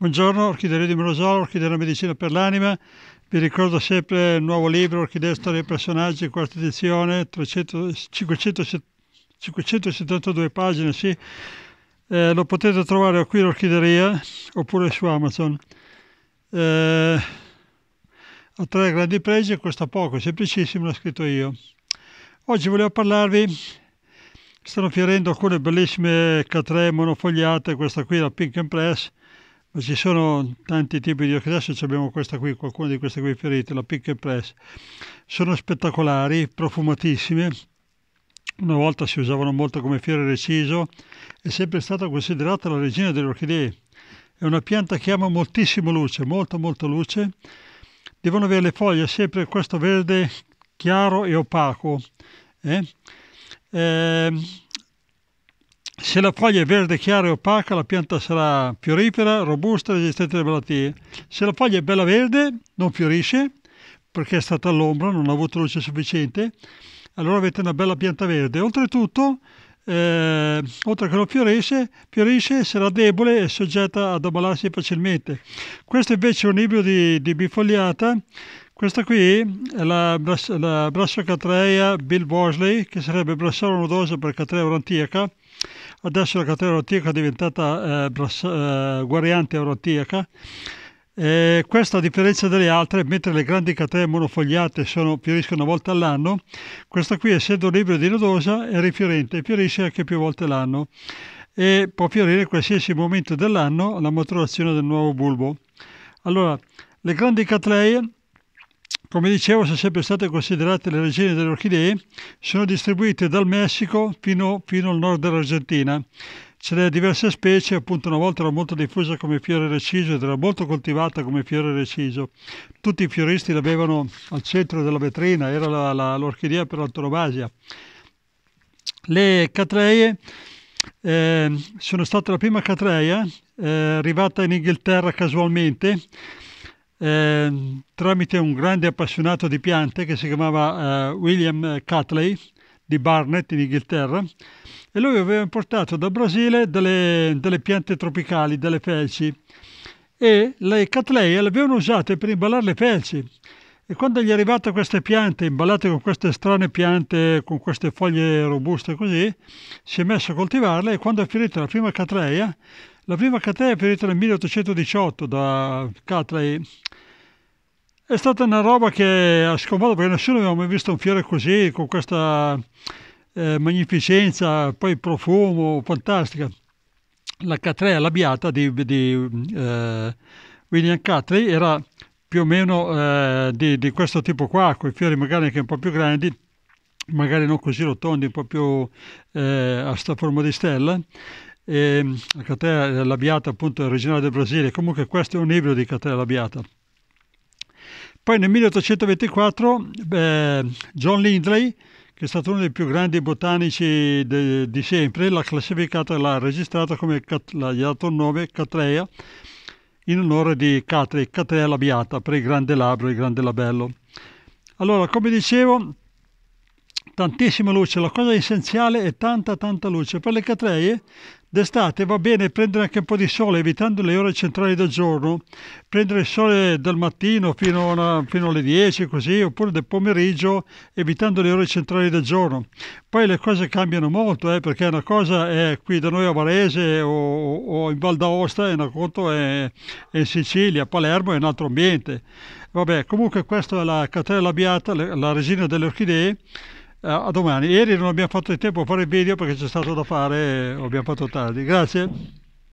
Buongiorno, Orchideria di Melosolo, della Medicina per l'Anima. Vi ricordo sempre il nuovo libro Orchidea Storia e Personaggi, quarta edizione, 300, 500, 572 pagine, sì. Eh, lo potete trovare qui all'Orchideria oppure su Amazon. Eh, ha tre grandi pregi, costa poco, semplicissimo, l'ho scritto io. Oggi volevo parlarvi stanno fiorendo alcune bellissime catrè monofogliate, questa qui la Pink and Press, ci sono tanti tipi di orchidea, adesso abbiamo questa qui, qualcuna di queste qui fiorite, la Pick and Press. Sono spettacolari, profumatissime, una volta si usavano molto come fiore reciso, è sempre stata considerata la regina delle orchidee. È una pianta che ama moltissimo luce, molto molto luce. Devono avere le foglie sempre questo verde chiaro e opaco. Eh? Eh, se la foglia è verde chiara e opaca, la pianta sarà fiorifera, robusta e resistente alle malattie. Se la foglia è bella verde, non fiorisce perché è stata all'ombra, non ha avuto luce sufficiente, allora avete una bella pianta verde. Oltretutto, eh, oltre che non fiorisce, fiorisce, sarà debole e soggetta ad ammalarsi facilmente. Questo invece è un ibrido di, di bifogliata questa qui è la, la Brassocatrea Bill Bosley, che sarebbe Brassora nodosa per Catrea orantiaca, Adesso la catena orotiaca è diventata eh, brass- eh, guariante orotiaca. Eh, questa a differenza delle altre, mentre le grandi catene monofogliate sono, fioriscono una volta all'anno, questa qui essendo libera di nodosa è rifiorente e fiorisce anche più volte l'anno e può fiorire in qualsiasi momento dell'anno alla maturazione del nuovo bulbo. Allora, le grandi catlee come dicevo, sono sempre state considerate le regine delle orchidee, sono distribuite dal Messico fino, fino al nord dell'Argentina. Ce n'è diverse specie, appunto una volta era molto diffusa come fiore reciso ed era molto coltivata come fiore reciso. Tutti i fioristi l'avevano al centro della vetrina, era la, la, l'orchidea per antonomasia. Le catree eh, sono stata la prima catreia eh, arrivata in Inghilterra casualmente Ehm, tramite un grande appassionato di piante che si chiamava eh, William Catley di Barnet in Inghilterra e lui aveva importato dal Brasile delle, delle piante tropicali, delle felci e le Catley le avevano usate per imballare le felci e quando gli è arrivata queste piante, imballate con queste strane piante, con queste foglie robuste così, si è messo a coltivarle e quando è finita la prima catreia la prima catena è finita nel 1818 da Catley. È stata una roba che ha scomodato perché nessuno aveva mai visto un fiore così, con questa eh, magnificenza, poi profumo, fantastica. La catrea labiata di, di eh, William Catley era più o meno eh, di, di, questo tipo qua, con i fiori magari anche un po' più grandi, magari non così rotondi, un po' più eh, a sta forma di stella e ehm, eh, la catena labiata appunto è originaria del Brasile, comunque questo è un libro di catena labiata. Poi nel 1824 beh, John Lindley, che è stato uno dei più grandi botanici de, di sempre, l'ha classificata e l'ha registrata come, l'ha dato il nome Catrea, in onore di Catre, Catrea labiata, per il grande labbro il grande labello. Allora, come dicevo, tantissima luce, la cosa essenziale è tanta tanta luce. Per le catree D'estate va bene prendere anche un po' di sole, evitando le ore centrali del giorno, prendere il sole dal mattino fino, una, fino, alle 10, così, oppure del pomeriggio, evitando le ore centrali del giorno. Poi le cose cambiano molto, eh, perché una cosa è qui da noi a Varese o, o in Val d'Aosta, e una conto è, è in Sicilia, Palermo è un altro ambiente. Vabbè, comunque questa è la Caterella Beata, la regina delle orchidee eh, a domani. Ieri non abbiamo fatto il tempo a fare il video perché c'è stato da fare, abbiamo fatto tardi. Grazie.